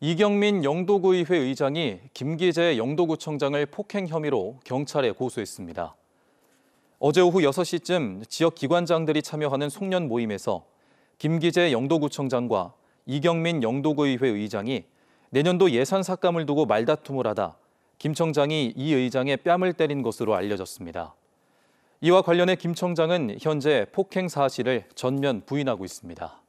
이경민 영도구의회 의장이 김기재 영도구청장을 폭행 혐의로 경찰에 고소했습니다. 어제 오후 6시쯤 지역 기관장들이 참여하는 송년 모임에서 김기재 영도구청장과 이경민 영도구의회 의장이 내년도 예산 삭감을 두고 말다툼을 하다 김 청장이 이 의장의 뺨을 때린 것으로 알려졌습니다. 이와 관련해 김 청장은 현재 폭행 사실을 전면 부인하고 있습니다.